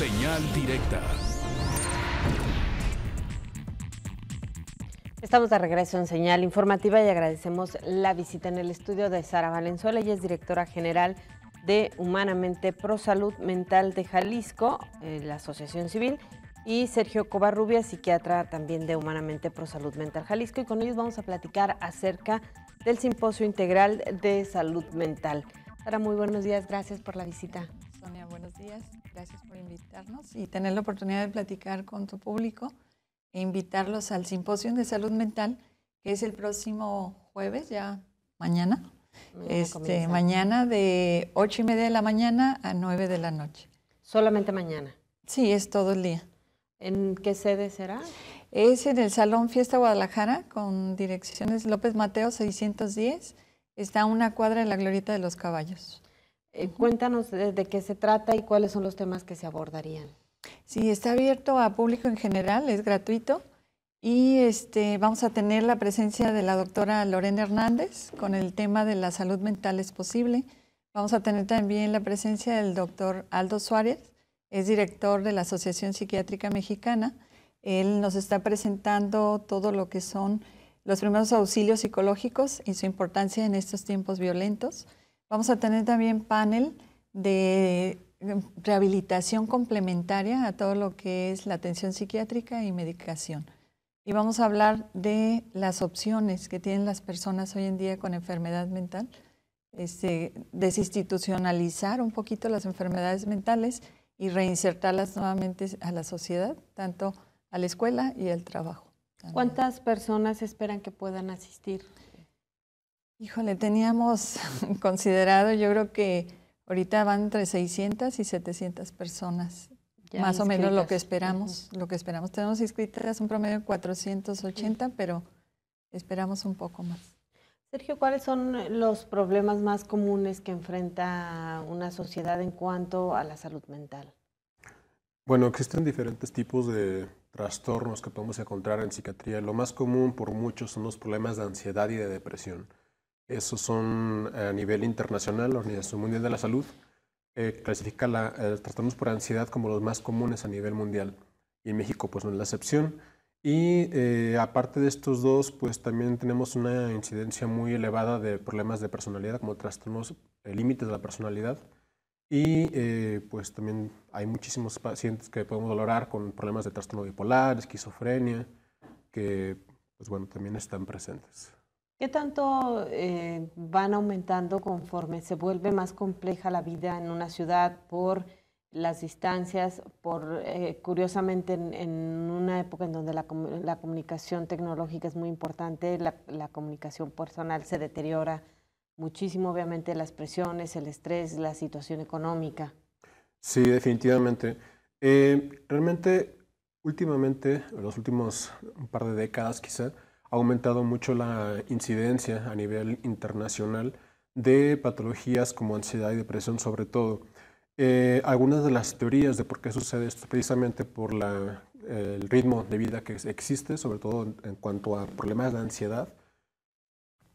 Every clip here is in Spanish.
Señal directa. Estamos de regreso en Señal Informativa y agradecemos la visita en el estudio de Sara Valenzuela. Ella es directora general de Humanamente Pro Salud Mental de Jalisco, eh, la Asociación Civil, y Sergio Covarrubia, psiquiatra también de Humanamente Pro Salud Mental Jalisco. Y con ellos vamos a platicar acerca del Simposio Integral de Salud Mental. Sara, muy buenos días, gracias por la visita buenos días. Gracias por invitarnos y tener la oportunidad de platicar con tu público e invitarlos al Simposio de Salud Mental, que es el próximo jueves, ya mañana. mañana este, mañana de 8 y media de la mañana a 9 de la noche. ¿Solamente mañana? Sí, es todo el día. ¿En qué sede será? Es en el Salón Fiesta Guadalajara con direcciones López Mateo 610. Está a una cuadra de la Glorieta de los Caballos. Eh, cuéntanos de, qué se trata y cuáles son los temas que se abordarían. Sí, está abierto a público en general, es gratuito. Y este, vamos a tener la presencia de la doctora Lorena Hernández con el tema de la salud mental es posible. Vamos a tener también la presencia del doctor Aldo Suárez, es director de la Asociación Psiquiátrica Mexicana. Él nos está presentando todo lo que son los primeros auxilios psicológicos y su importancia en estos tiempos violentos. Vamos a tener también panel de eh, rehabilitación complementaria a todo lo que es la atención psiquiátrica y medicación. Y vamos a hablar de las opciones que tienen las personas hoy en día con enfermedad mental, este, desinstitucionalizar un poquito las enfermedades mentales y reinsertarlas nuevamente a la sociedad, tanto a la escuela y al trabajo. ¿Cuántas personas esperan que puedan asistir? Híjole, teníamos considerado, yo creo que ahorita van entre 600 y 700 personas, más o menos lo que esperamos, lo que esperamos. Tenemos inscritas un promedio de 480, pero esperamos un poco más. Sergio, ¿cuáles son los problemas más comunes que enfrenta una sociedad en cuanto a la salud mental? Bueno, existen diferentes tipos de trastornos que podemos encontrar en psiquiatría. Lo más común por muchos son los problemas de ansiedad y de depresión. Esos son eh, a nivel internacional, la Organización Mundial de la Salud eh, clasifica los eh, trastornos por ansiedad como los más comunes a nivel mundial. Y en México pues no es la excepción. Y aparte de estos dos, pues también tenemos una incidencia muy elevada de problemas de personalidad, como trastornos límites de la personalidad. Y pues también hay muchísimos pacientes que podemos valorar con problemas de trastorno bipolar, esquizofrenia, que pues bueno, también están presentes. ¿Qué tanto eh, van aumentando conforme se vuelve más compleja la vida en una ciudad por las distancias, por eh, curiosamente en, una época en donde la, comunicación tecnológica es muy importante, la, comunicación personal se deteriora muchísimo, obviamente las presiones, el estrés, la situación económica. Sí, definitivamente. Eh, realmente, últimamente, en los últimos un par de décadas quizá, ha aumentado mucho la incidencia a nivel internacional de patologías como ansiedad y depresión sobre todo. Eh, algunas de las teorías de por qué sucede esto precisamente por el ritmo de vida que existe, sobre todo en cuanto a problemas de ansiedad,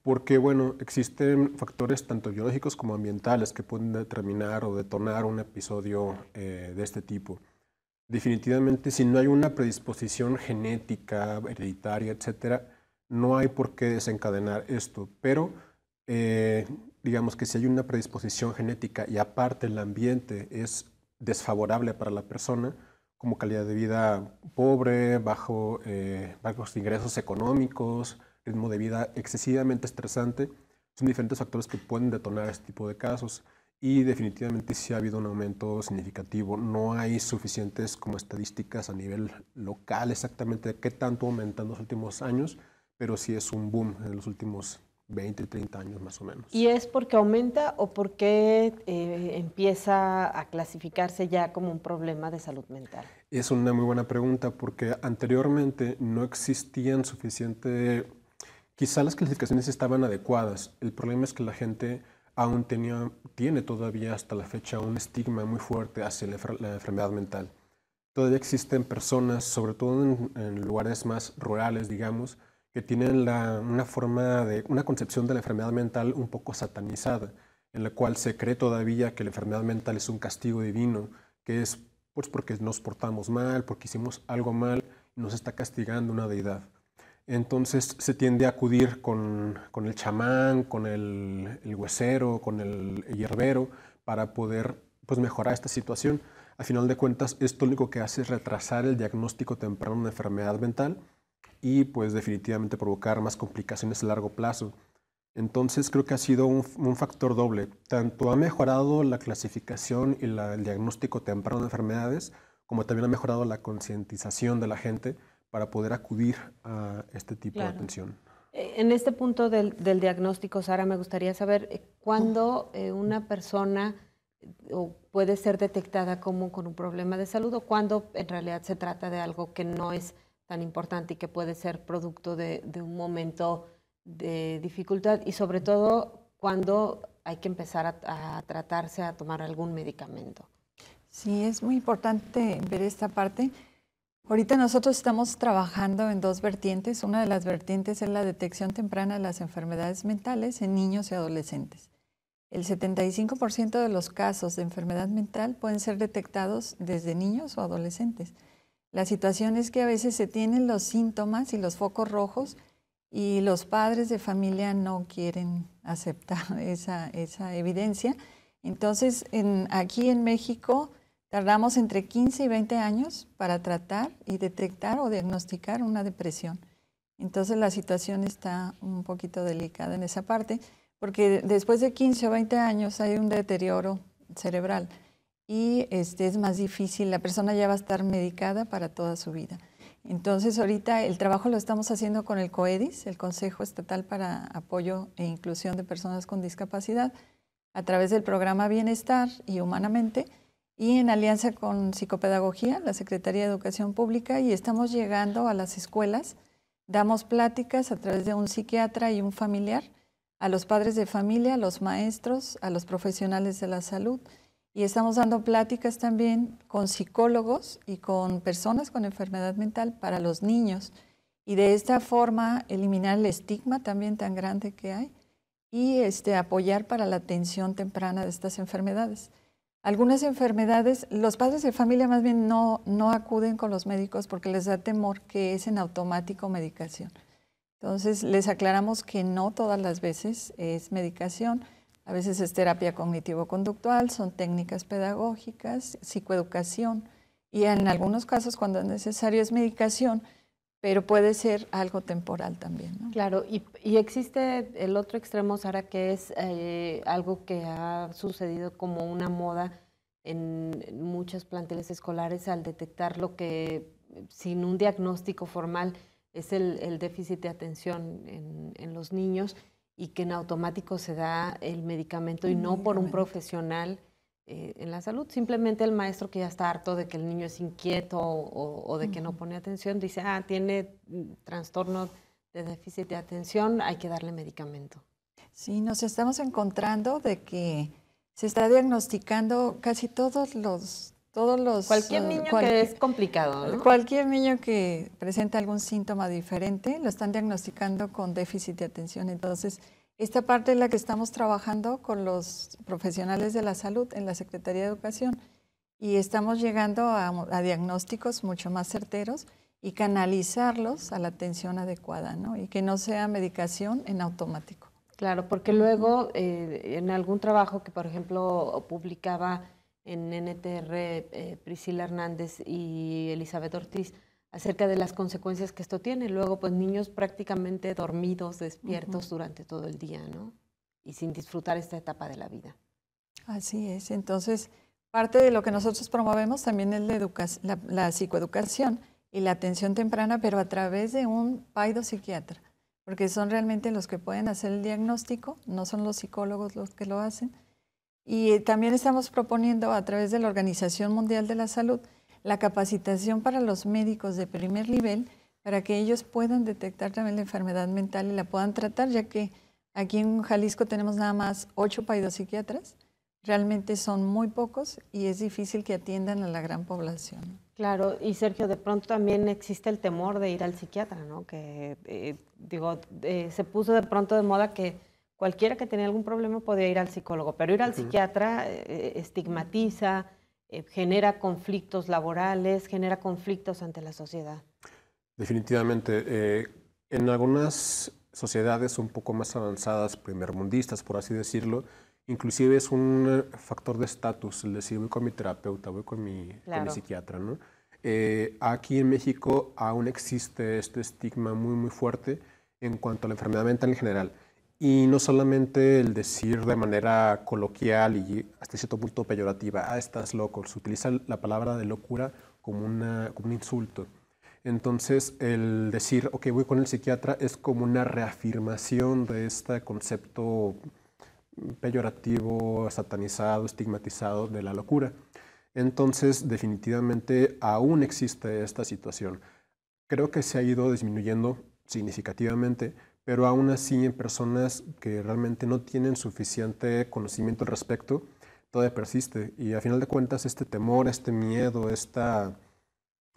porque bueno, existen factores tanto biológicos como ambientales que pueden determinar o detonar un episodio eh, de este tipo. Definitivamente, si no hay una predisposición genética, hereditaria, etcétera, no hay por qué desencadenar esto, pero eh, digamos que si hay una predisposición genética y aparte el ambiente es desfavorable para la persona, como calidad de vida pobre, bajo, eh, bajos ingresos económicos, ritmo de vida excesivamente estresante, son diferentes factores que pueden detonar este tipo de casos y definitivamente sí ha habido un aumento significativo. No hay suficientes como estadísticas a nivel local exactamente de qué tanto aumentan en los últimos años, pero sí es un boom en los últimos 20, 30 años más o menos. ¿Y es porque aumenta o porque eh, empieza a clasificarse ya como un problema de salud mental? Es una muy buena pregunta porque anteriormente no existían suficiente, quizá las clasificaciones estaban adecuadas, el problema es que la gente aún tenía, tiene todavía hasta la fecha un estigma muy fuerte hacia la, enfermedad mental. Todavía existen personas, sobre todo en, en lugares más rurales, digamos, que tienen una forma una concepción de la enfermedad mental un poco satanizada, en la cual se cree todavía que la enfermedad mental es un castigo divino, que es pues porque nos portamos mal, porque hicimos algo mal, nos está castigando una deidad. Entonces se tiende a acudir con, el chamán, con el, huesero, con el hierbero, para poder pues, mejorar esta situación. A final de cuentas, esto único que hace es retrasar el diagnóstico temprano de enfermedad mental y pues definitivamente provocar más complicaciones a largo plazo. Entonces creo que ha sido un, factor doble. Tanto ha mejorado la clasificación y el diagnóstico temprano de enfermedades, como también ha mejorado la concientización de la gente para poder acudir a este tipo de atención. E, en este punto del, diagnóstico, Sara, me gustaría saber eh, cuándo eh, una persona puede ser detectada como con un problema de salud o cuándo en realidad se trata de algo que no es tan importante y que puede ser producto de, un momento de dificultad y sobre todo cuando hay que empezar a, a, tratarse, a tomar algún medicamento. Sí, es muy importante ver esta parte. Ahorita nosotros estamos trabajando en dos vertientes. Una de las vertientes es la detección temprana de las enfermedades mentales en niños y adolescentes. El 75% de los casos de enfermedad mental pueden ser detectados desde niños o adolescentes. La situación es que a veces se tienen los síntomas y los focos rojos y los padres de familia no quieren aceptar esa, esa evidencia. Entonces, aquí en México tardamos entre 15 y 20 años para tratar y detectar o diagnosticar una depresión. Entonces, la situación está un poquito delicada en esa parte, porque después de 15 o 20 años hay un deterioro cerebral y este, es más difícil, la persona ya va a estar medicada para toda su vida. Entonces ahorita el trabajo lo estamos haciendo con el COEDIS, el Consejo Estatal para Apoyo e Inclusión de Personas con Discapacidad, a través del programa Bienestar y Humanamente, y en alianza con Psicopedagogía, la Secretaría de Educación Pública, y estamos llegando a las escuelas, damos pláticas a través de un psiquiatra y un familiar, a los padres de familia, a los maestros, a los profesionales de la salud, y estamos dando pláticas también con psicólogos y con personas con enfermedad mental para los niños y de esta forma eliminar el estigma también tan grande que hay y este, apoyar para la atención temprana de estas enfermedades. Algunas enfermedades, los padres de familia más bien no acuden con los médicos porque les da temor que es en automático medicación. Entonces les aclaramos que no todas las veces es medicación a veces es terapia cognitivo-conductual, son técnicas pedagógicas, psicoeducación y en algunos casos cuando es necesario es medicación, pero puede ser algo temporal también. Claro, y, existe el otro extremo, Sara, que es eh, algo que ha sucedido como una moda en muchas planteles escolares al detectar lo que sin un diagnóstico formal es el, déficit de atención en, en los niños y que en automático se da el medicamento y no por un profesional eh, en la salud. Simplemente el maestro que ya está harto de que el niño es inquieto o, o de que no pone atención, dice, ah, tiene mm, trastorno de déficit de atención, hay que darle medicamento. Sí, nos estamos encontrando de que se está diagnosticando casi todos los los, cualquier eh, niño que es complicado. Cualquier niño que presenta algún síntoma diferente lo están diagnosticando con déficit de atención. Entonces, esta parte es la que estamos trabajando con los profesionales de la salud en la Secretaría de Educación y estamos llegando a, diagnósticos mucho más certeros y canalizarlos a la atención adecuada, ¿no? Y que no sea medicación en automático. Claro, porque luego eh, en algún trabajo que, por ejemplo, publicaba en NTR eh, Priscila Hernández y Elizabeth Ortiz acerca de las consecuencias que esto tiene. Luego, pues niños prácticamente dormidos, despiertos durante todo el día, ¿no? Y sin disfrutar esta etapa de la vida. Así es. Entonces, parte de lo que nosotros promovemos también es la, la psicoeducación y la atención temprana, pero a través de un paido psiquiatra, porque son realmente los que pueden hacer el diagnóstico, no son los psicólogos los que lo hacen, y eh, también estamos proponiendo a través de la Organización Mundial de la Salud la capacitación para los médicos de primer nivel para que ellos puedan detectar también la enfermedad mental y la puedan tratar, ya que aquí en Jalisco tenemos nada más ocho psiquiatras realmente son muy pocos y es difícil que atiendan a la gran población. Claro, y Sergio, de pronto también existe el temor de ir al psiquiatra, ¿no? Que, eh, digo, eh, se puso de pronto de moda que cualquiera que tenía algún problema podía ir al psicólogo, pero ir al psiquiatra eh, eh, estigmatiza, eh, genera conflictos laborales, genera conflictos ante la sociedad. Definitivamente. en algunas sociedades un poco más avanzadas, primermundistas, por así decirlo, inclusive es un factor de estatus, el decir voy con mi terapeuta, voy con mi, psiquiatra, ¿no? aquí en México aún existe este estigma muy, muy fuerte en cuanto a la enfermedad mental en general y no solamente el decir de manera coloquial y hasta cierto punto peyorativa, ah, estás loco, se utiliza la palabra de locura como, como un insulto. Entonces, el decir, ok, voy con el psiquiatra es como una reafirmación de este concepto peyorativo, satanizado, estigmatizado de la locura. Entonces, definitivamente aún existe esta situación. Creo que se ha ido disminuyendo significativamente, pero aún así en personas que realmente no tienen suficiente conocimiento al respecto, todavía persiste. Y a final de cuentas, este temor, este miedo, esta,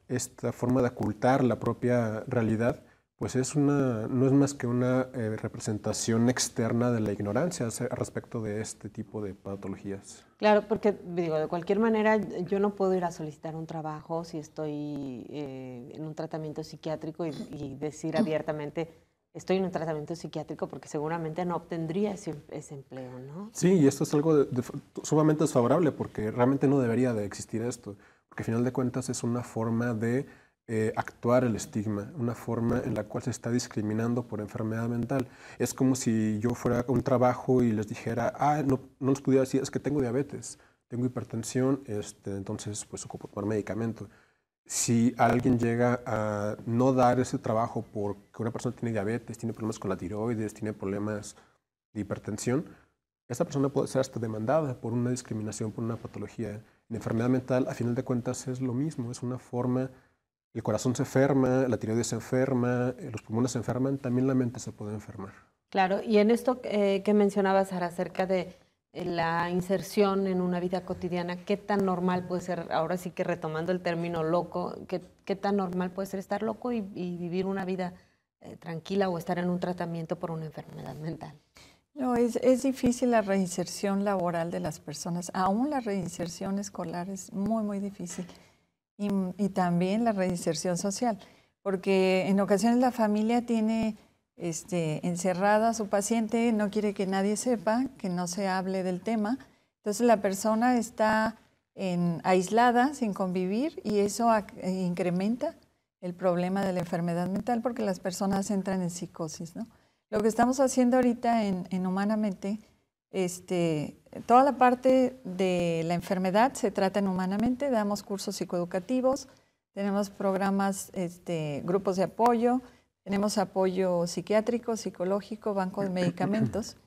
esta forma de ocultar la propia realidad, pues es una, no es más que una eh, representación externa de la ignorancia respecto de este tipo de patologías. Claro, porque digo, de cualquier manera yo no puedo ir a solicitar un trabajo si estoy eh, en un tratamiento psiquiátrico y, y decir abiertamente estoy en un tratamiento psiquiátrico porque seguramente no obtendría ese, empleo, ¿no? Sí, y esto es algo sumamente desfavorable porque realmente no debería de existir esto, porque al final de cuentas es una forma de eh, actuar el estigma, una forma en la cual se está discriminando por enfermedad mental. Es como si yo fuera a un trabajo y les dijera, ah, no, no les pudiera decir, es que tengo diabetes, tengo hipertensión, este, entonces pues ocupo tomar medicamento si alguien llega a no dar ese trabajo porque una persona tiene diabetes, tiene problemas con la tiroides, tiene problemas de hipertensión, esa persona puede ser hasta demandada por una discriminación, por una patología. En enfermedad mental, a final de cuentas, es lo mismo, es una forma, el corazón se enferma, la tiroides se enferma, eh, los pulmones se enferman, también la mente se puede enfermar. Claro, y en esto eh, que mencionabas, Sara, acerca de la inserción en una vida cotidiana, qué tan normal puede ser, ahora sí que retomando el término loco, qué, qué tan normal puede ser estar loco y, vivir una vida eh, tranquila o estar en un tratamiento por una enfermedad mental. No, es, es, difícil la reinserción laboral de las personas, aún la reinserción escolar es muy, muy difícil y, y también la reinserción social, porque en ocasiones la familia tiene este, encerrada su paciente, no quiere que nadie sepa, que no se hable del tema. Entonces la persona está aislada, sin convivir, y eso eh, incrementa el problema de la enfermedad mental porque las personas entran en psicosis. Lo que estamos haciendo ahorita en, Humanamente, este, toda la parte de la enfermedad se trata en Humanamente, damos cursos psicoeducativos, tenemos programas, este, grupos de apoyo, tenemos apoyo psiquiátrico, psicológico, banco de medicamentos.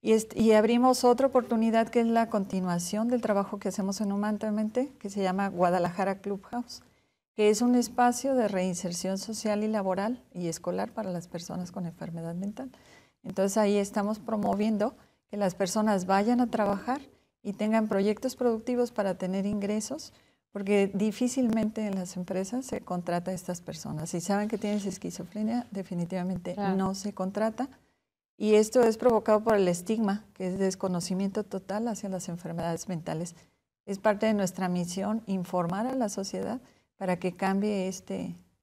Y, abrimos otra oportunidad que es la continuación del trabajo que hacemos en Humantamente, que se llama Guadalajara Clubhouse, que es un espacio de reinserción social y laboral y escolar para las personas con enfermedad mental. Entonces ahí estamos promoviendo que las personas vayan a trabajar y tengan proyectos productivos para tener ingresos porque difícilmente en las empresas se contrata a estas personas. Si saben que tienes esquizofrenia, definitivamente no se contrata. Y esto es provocado por el estigma, que es desconocimiento total hacia las enfermedades mentales. Es parte de nuestra misión informar a la sociedad para que cambie esta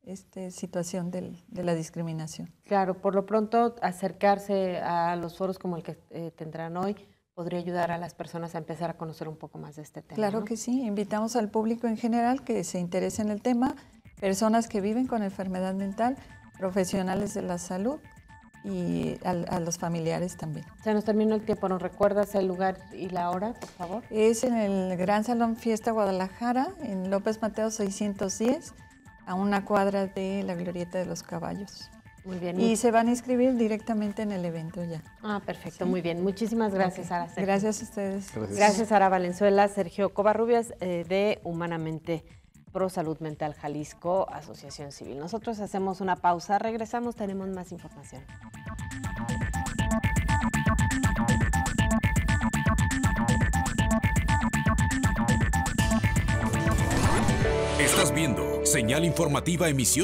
este situación de la discriminación. Claro, por lo pronto acercarse a los foros como el que eh, tendrán hoy podría ayudar a las personas a empezar a conocer un poco más de este tema. Claro que sí, invitamos al público en general que se interese en el tema, personas que viven con enfermedad mental, profesionales de la salud y a, los familiares también. Se nos terminó el tiempo, ¿nos recuerdas el lugar y la hora, por favor? Es en el Gran Salón Fiesta Guadalajara, en López Mateo 610, a una cuadra de la Glorieta de los Caballos bien. Y se van a inscribir directamente en el evento ya. Ah, perfecto, muy bien. Muchísimas gracias, Ara. Gracias a ustedes. Gracias. gracias, Ara Valenzuela, Sergio Covarrubias eh, de Humanamente Pro Salud Mental Jalisco, Asociación Civil. Nosotros hacemos una pausa, regresamos, tenemos más información. Estás viendo señal informativa emisión.